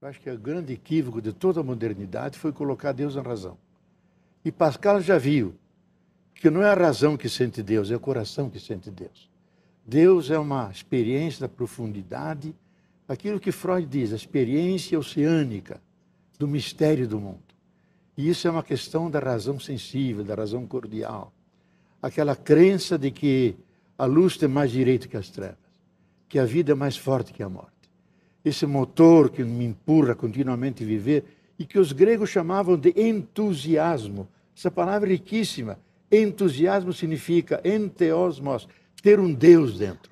Eu acho que o grande equívoco de toda a modernidade foi colocar Deus na razão. E Pascal já viu que não é a razão que sente Deus, é o coração que sente Deus. Deus é uma experiência da profundidade, aquilo que Freud diz, a experiência oceânica do mistério do mundo. E isso é uma questão da razão sensível, da razão cordial. Aquela crença de que a luz tem mais direito que as trevas, que a vida é mais forte que a morte esse motor que me empurra continuamente a viver e que os gregos chamavam de entusiasmo. Essa palavra é riquíssima. Entusiasmo significa enteosmos, ter um Deus dentro.